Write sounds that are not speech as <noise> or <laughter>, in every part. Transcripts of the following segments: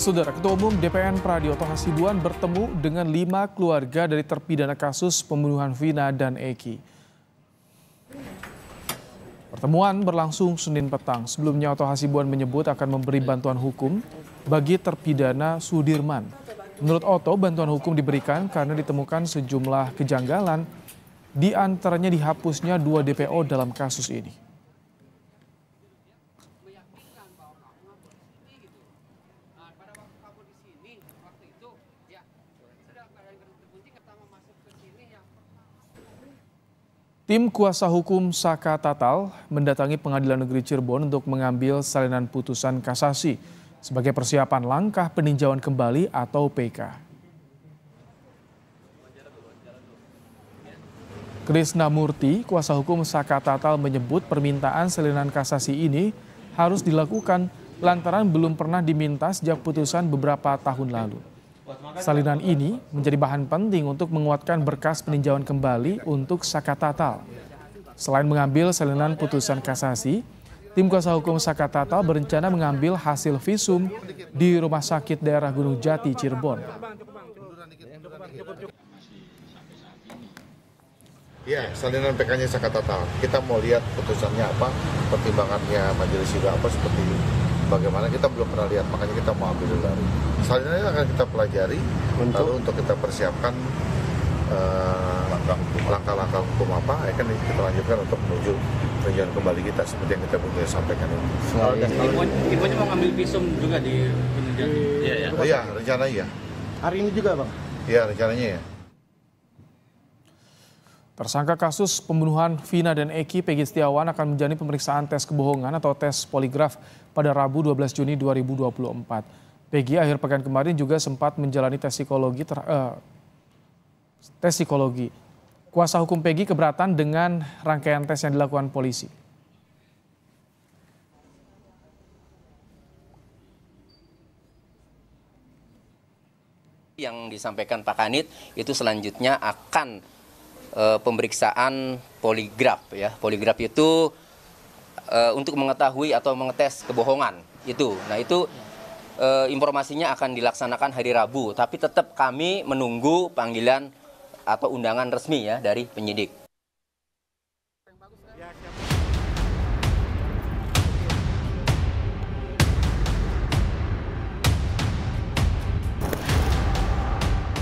Saudara Ketua Umum DPN Pradioto Hasibuan bertemu dengan lima keluarga dari terpidana kasus pembunuhan Vina dan Eki. Pertemuan berlangsung Senin petang. Sebelumnya Oto Hasibuan menyebut akan memberi bantuan hukum bagi terpidana Sudirman. Menurut Oto, bantuan hukum diberikan karena ditemukan sejumlah kejanggalan, di antaranya dihapusnya dua DPO dalam kasus ini. Tim kuasa hukum Saka Tatal mendatangi Pengadilan Negeri Cirebon untuk mengambil salinan putusan kasasi sebagai persiapan langkah peninjauan kembali atau PK. Krisna Murti, kuasa hukum Saka Tatal menyebut permintaan salinan kasasi ini harus dilakukan lantaran belum pernah diminta sejak putusan beberapa tahun lalu. Salinan ini menjadi bahan penting untuk menguatkan berkas peninjauan kembali untuk Saka Tatal. Selain mengambil salinan putusan kasasi, tim kuasa hukum Saka Tatal berencana mengambil hasil visum di Rumah Sakit Daerah Gunung Jati, Cirebon. Ya, salinan PK-nya Saka Tatal. Kita mau lihat putusannya apa, pertimbangannya majelis juga apa seperti ini bagaimana kita belum pernah lihat makanya kita mau ambil dari selanjutnya akan kita pelajari untuk? lalu untuk kita persiapkan eh, langkah-langkah hukum apa akan eh, kita lanjutkan untuk menuju tujuan kembali kita seperti yang kita sudah sampaikan ini. Ibu Ibunya mau ngambil visum juga di Indonesia. Iya, ya. Oh, iya, rencana iya. Hari ini juga, Bang? Iya, rencananya ya. Tersangka kasus pembunuhan Vina dan Eki, Peggy Setiawan akan menjalani pemeriksaan tes kebohongan atau tes poligraf pada Rabu 12 Juni 2024. Peggy akhir pekan kemarin juga sempat menjalani tes psikologi ter, uh, tes psikologi. Kuasa hukum Peggy keberatan dengan rangkaian tes yang dilakukan polisi. Yang disampaikan Pak Kanit itu selanjutnya akan uh, pemeriksaan poligraf ya. Poligraf itu uh, untuk mengetahui atau mengetes kebohongan itu. Nah, itu uh, informasinya akan dilaksanakan hari Rabu, tapi tetap kami menunggu panggilan atau undangan resmi ya dari penyidik.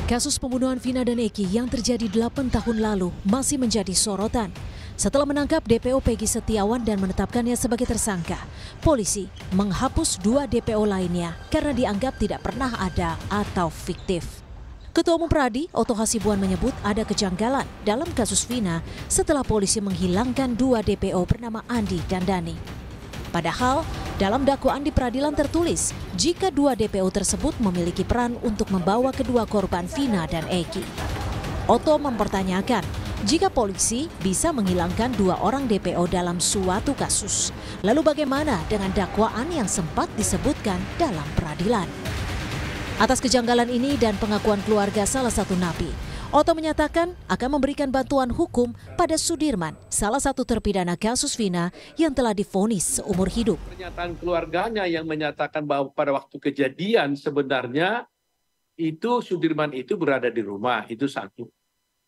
Kasus pembunuhan Vina dan Eki yang terjadi 8 tahun lalu masih menjadi sorotan. Setelah menangkap DPO Peggy Setiawan dan menetapkannya sebagai tersangka, polisi menghapus dua DPO lainnya karena dianggap tidak pernah ada atau fiktif. Ketua Umum Pradi, Oto Hasibuan menyebut ada kejanggalan dalam kasus Vina setelah polisi menghilangkan dua DPO bernama Andi dan Dani. Padahal, dalam dakwaan di peradilan tertulis, jika dua DPO tersebut memiliki peran untuk membawa kedua korban Vina dan Eki. Oto mempertanyakan, jika polisi bisa menghilangkan dua orang DPO dalam suatu kasus, lalu bagaimana dengan dakwaan yang sempat disebutkan dalam peradilan? Atas kejanggalan ini dan pengakuan keluarga salah satu napi, Oto menyatakan akan memberikan bantuan hukum pada Sudirman, salah satu terpidana kasus Vina yang telah difonis seumur hidup. Pernyataan keluarganya yang menyatakan bahwa pada waktu kejadian sebenarnya itu Sudirman itu berada di rumah, itu satu.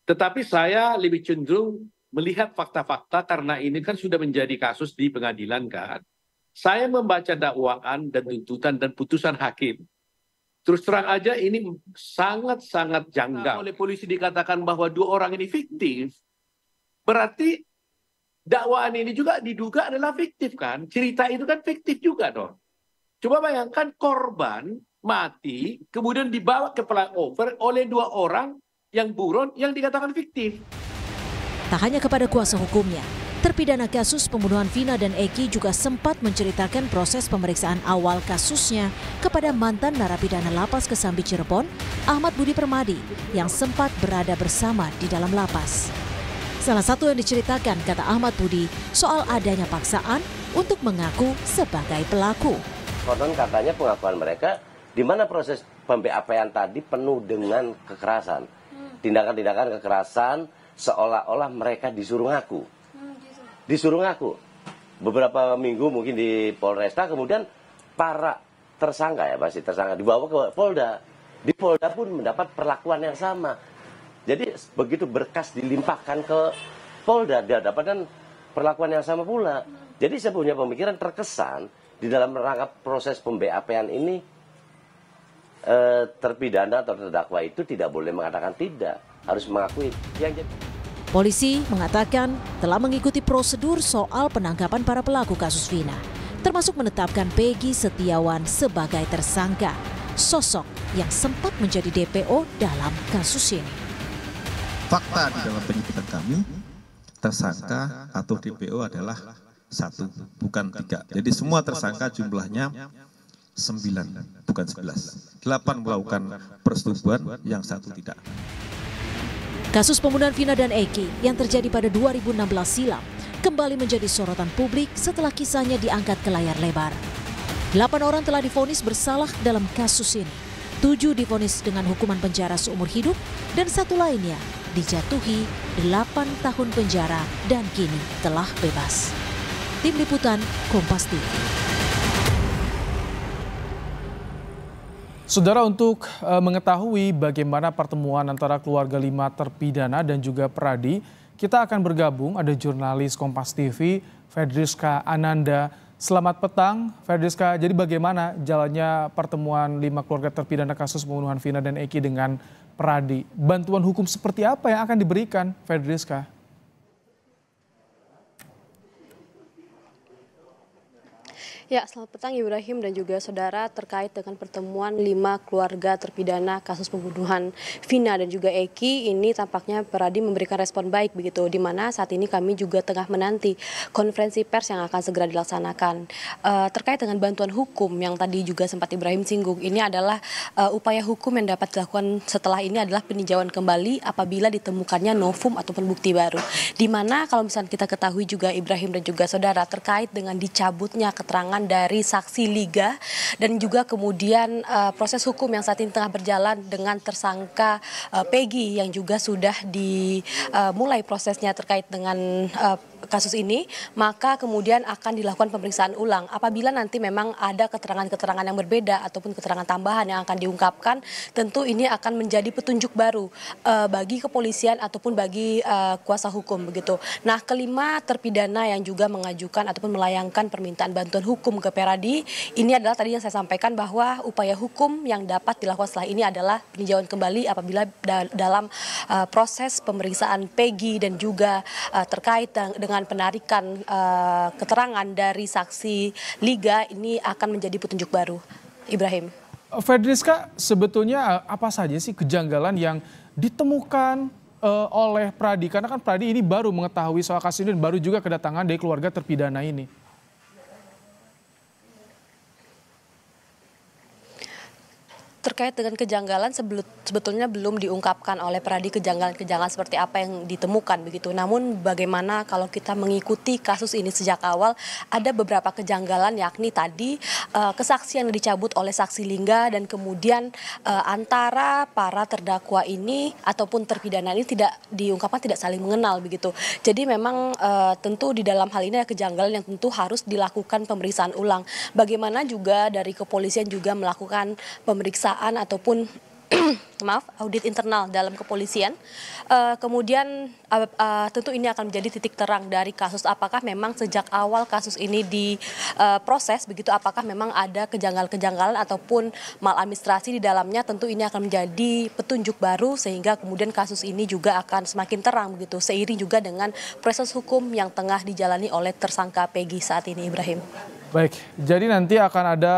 Tetapi saya lebih cenderung melihat fakta-fakta karena ini kan sudah menjadi kasus di pengadilan kan. Saya membaca dakwaan dan tuntutan dan putusan hakim Terus terang aja ini sangat-sangat janggal. Nah, oleh polisi dikatakan bahwa dua orang ini fiktif, berarti dakwaan ini juga diduga adalah fiktif kan? Cerita itu kan fiktif juga dong. Coba bayangkan korban mati, kemudian dibawa ke flyover oleh dua orang yang buron yang dikatakan fiktif. Tak hanya kepada kuasa hukumnya, Terpidana kasus pembunuhan Vina dan Eki juga sempat menceritakan proses pemeriksaan awal kasusnya kepada mantan narapidana lapas Kesambi Cirebon, Ahmad Budi Permadi, yang sempat berada bersama di dalam lapas. Salah satu yang diceritakan, kata Ahmad Budi, soal adanya paksaan untuk mengaku sebagai pelaku. Konon katanya pengakuan mereka di mana proses pembeapean tadi penuh dengan kekerasan. Hmm. Tindakan-tindakan kekerasan seolah-olah mereka disuruh ngaku disuruh ngaku. Beberapa minggu mungkin di Polresta, kemudian para tersangka ya pasti tersangka dibawa ke Polda. Di Polda pun mendapat perlakuan yang sama. Jadi begitu berkas dilimpahkan ke Polda, dia dapatkan perlakuan yang sama pula. Jadi saya punya pemikiran terkesan di dalam rangka proses pembapan ini eh, terpidana atau terdakwa itu tidak boleh mengatakan tidak, harus mengakui. Yang jadi Polisi mengatakan telah mengikuti prosedur soal penangkapan para pelaku kasus Vina, termasuk menetapkan Peggy Setiawan sebagai tersangka, sosok yang sempat menjadi DPO dalam kasus ini. Fakta di dalam penyidikan kami, tersangka atau DPO adalah satu, bukan tiga. Jadi semua tersangka jumlahnya sembilan, bukan sebelas. Delapan melakukan persetubuhan, yang satu tidak. Kasus pembunuhan Vina dan Eki yang terjadi pada 2016 silam kembali menjadi sorotan publik setelah kisahnya diangkat ke layar lebar. Delapan orang telah difonis bersalah dalam kasus ini. Tujuh difonis dengan hukuman penjara seumur hidup dan satu lainnya dijatuhi delapan tahun penjara dan kini telah bebas. Tim Liputan Kompas TV. Saudara untuk eh, mengetahui bagaimana pertemuan antara keluarga lima terpidana dan juga peradi, kita akan bergabung ada jurnalis Kompas TV, Fedriska Ananda. Selamat petang, Fedriska. Jadi bagaimana jalannya pertemuan lima keluarga terpidana kasus pembunuhan Vina dan Eki dengan peradi? Bantuan hukum seperti apa yang akan diberikan, Fedriska? Ya, selamat petang Ibrahim dan juga saudara terkait dengan pertemuan lima keluarga terpidana kasus pembunuhan Vina dan juga Eki ini tampaknya Peradi memberikan respon baik begitu di mana saat ini kami juga tengah menanti konferensi pers yang akan segera dilaksanakan. Uh, terkait dengan bantuan hukum yang tadi juga sempat Ibrahim singgung, ini adalah uh, upaya hukum yang dapat dilakukan setelah ini adalah peninjauan kembali apabila ditemukannya novum ataupun bukti baru. Di mana kalau misalnya kita ketahui juga Ibrahim dan juga saudara terkait dengan dicabutnya keterangan keterangan dari saksi Liga dan juga kemudian uh, proses hukum yang saat ini tengah berjalan dengan tersangka uh, Peggy yang juga sudah dimulai eh, uh, prosesnya terkait dengan uh, kasus ini, maka kemudian akan dilakukan pemeriksaan ulang. Apabila nanti memang ada keterangan-keterangan yang berbeda ataupun keterangan tambahan yang akan diungkapkan, tentu ini akan menjadi petunjuk baru uh, bagi kepolisian ataupun bagi uh, kuasa hukum begitu. Nah, kelima terpidana yang juga mengajukan ataupun melayangkan permintaan bantuan hukum ke Peradi, ini adalah tadi yang saya sampaikan bahwa upaya hukum yang dapat dilakukan setelah ini adalah peninjauan kembali apabila da dalam uh, proses pemeriksaan Peggy dan juga uh, terkait dengan dengan penarikan uh, keterangan dari saksi liga ini akan menjadi petunjuk baru. Ibrahim. Fedriska, sebetulnya eh, apa saja sih kejanggalan yang ditemukan uh, oleh Pradi? Karena kan Pradi ini baru mengetahui soal kasus ini dan baru juga kedatangan dari keluarga terpidana ini. terkait dengan kejanggalan sebetulnya belum diungkapkan oleh Pradi kejanggalan-kejanggalan seperti apa yang ditemukan begitu. Namun bagaimana kalau kita mengikuti kasus ini sejak awal ada beberapa kejanggalan yakni tadi uh, kesaksian yang dicabut oleh saksi Lingga dan kemudian uh, antara para terdakwa ini ataupun terpidana ini tidak diungkapkan tidak saling mengenal begitu. Jadi memang uh, tentu di dalam hal ini ada kejanggalan yang tentu harus dilakukan pemeriksaan ulang. Bagaimana juga dari kepolisian juga melakukan pemeriksaan pemeriksaan ataupun <clears throat> maaf audit internal dalam kepolisian. Uh, kemudian uh, uh, tentu ini akan menjadi titik terang dari kasus apakah memang sejak awal kasus ini diproses uh, begitu apakah memang ada kejanggalan kejanggalan ataupun maladministrasi di dalamnya tentu ini akan menjadi petunjuk baru sehingga kemudian kasus ini juga akan semakin terang begitu seiring juga dengan proses hukum yang tengah dijalani oleh tersangka Peggy saat ini Ibrahim. Baik, jadi nanti akan ada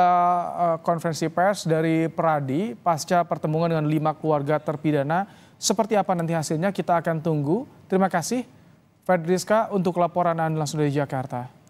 uh, konferensi pers dari Pradi pasca pertemuan dengan lima keluarga terpidana. Seperti apa nanti hasilnya kita akan tunggu. Terima kasih Fedriska untuk laporan Anda langsung dari Jakarta.